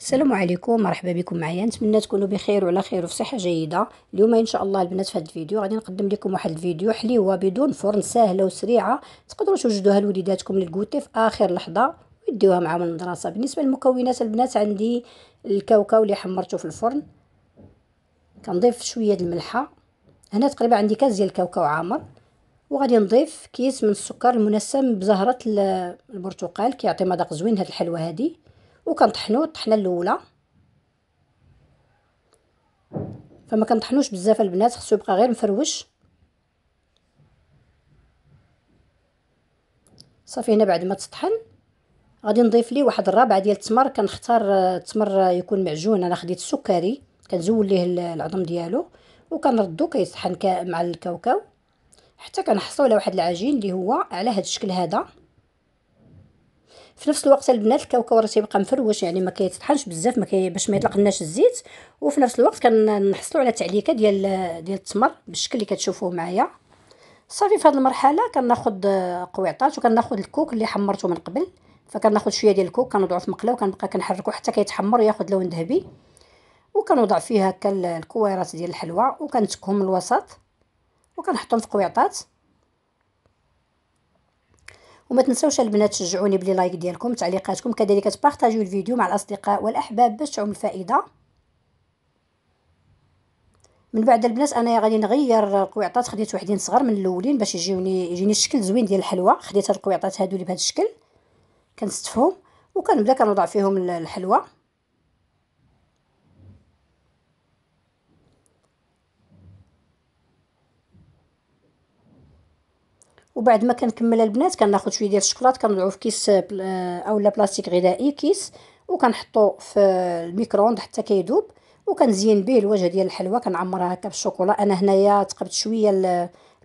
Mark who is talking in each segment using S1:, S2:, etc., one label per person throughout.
S1: السلام عليكم مرحبا بكم معايا نتمنى تكونوا بخير وعلى خير وفي صحه جيده اليوم ان شاء الله البنات في هذا الفيديو غادي نقدم لكم واحد الفيديو حليوه بدون فرن سهله وسريعه تقدروا توجدوها لوليداتكم للكوتي في اخر لحظه ويديوها معاهم المدرسه بالنسبه للمكونات البنات عندي الكاوكاو اللي حمرته في الفرن كنضيف شويه د الملحه هنا تقريبا عندي كاس ديال الكاوكاو عامر وغادي نضيف كيس من السكر المنسم بزهره البرتقال كيعطي مذاق زوين هاد الحلوه هذه وكنطحنوا الطحنه الاولى فما كنطحنوش بزاف البنات خصو يبقى غير مفروش صافي هنا بعد ما تطحن غادي نضيف ليه واحد الرابعه ديال التمر كنختار آه، التمر آه، يكون معجون انا خديت السكري كنزول ليه العظم ديالو وكنردو كيطحن مع الكاوكاو حتى كنحصلوا على واحد العجين اللي هو على هذا الشكل هذا في نفس الوقت البنات الكاوكاو راه تيبقى مفروش يعني ما كيتطحنش بزاف ما كي باش ما يطلقناش الزيت وفي نفس الوقت كنحصلوا على تعليكه ديال ديال التمر بالشكل اللي كتشوفوه معايا صافي في هذه المرحله كناخذ قويطات وكناخذ الكوك اللي حمرته من قبل فكناخذ شويه ديال الكوك كنوضعو في مقله وكنبقى كنحركو حتى كيتحمر وياخذ لون ذهبي وكنوضع فيه هكا الكويرات ديال الحلوى وكنتكهم من الوسط وكنحطهم في قويطات وما تنساوش البنات تشجعوني بلي لايك ديالكم تعليقاتكم كذلك تبارطاجيو الفيديو مع الاصدقاء والاحباب باش تعم الفائده من بعد البنات انايا غادي نغير القويعطات خديت وحدين صغار من الاولين باش يجيوني يجيني الشكل زوين ديال الحلوى خديت هاد القويعطات هادو اللي بهذا الشكل كنستفهم وكنبدا كنوضع فيهم الحلوى وبعد ما كنكمل البنات كناخذ شويه ديال الشكلاط كنوضعو في كيس آه، اولا بلاستيك غذائي كيس وكنحطو في الميكرووند حتى كيذوب وكنزين به الوجه ديال الحلوى كنعمرها هكا بالشوكولا انا هنايا تقبت شويه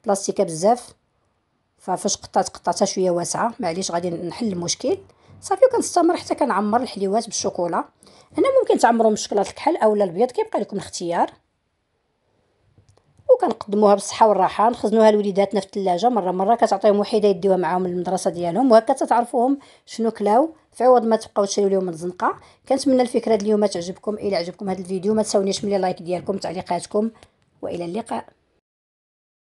S1: البلاستيكه بزاف ففاش قطعت قطعتها شويه واسعه معليش غادي نحل المشكل صافي وكنستمر حتى كنعمر الحلوات بالشوكولا هنا ممكن تعمرو بالشوكولا الكحل اولا البيض كيبقى لكم الاختيار وكنقدموها بالصحه والراحه نخزنوها لوليداتنا في الثلاجه مره مره كتعطيهم وحيده يديوها معاهم للمدرسه ديالهم وهكا تتعرفوهم شنو كلاو في عوض ما تبقاو تشريو لهم الزنقه كنتمنى الفكره اليوم تعجبكم الى عجبكم هذا الفيديو ما تنساونيش ملي لايك ديالكم تعليقاتكم والى اللقاء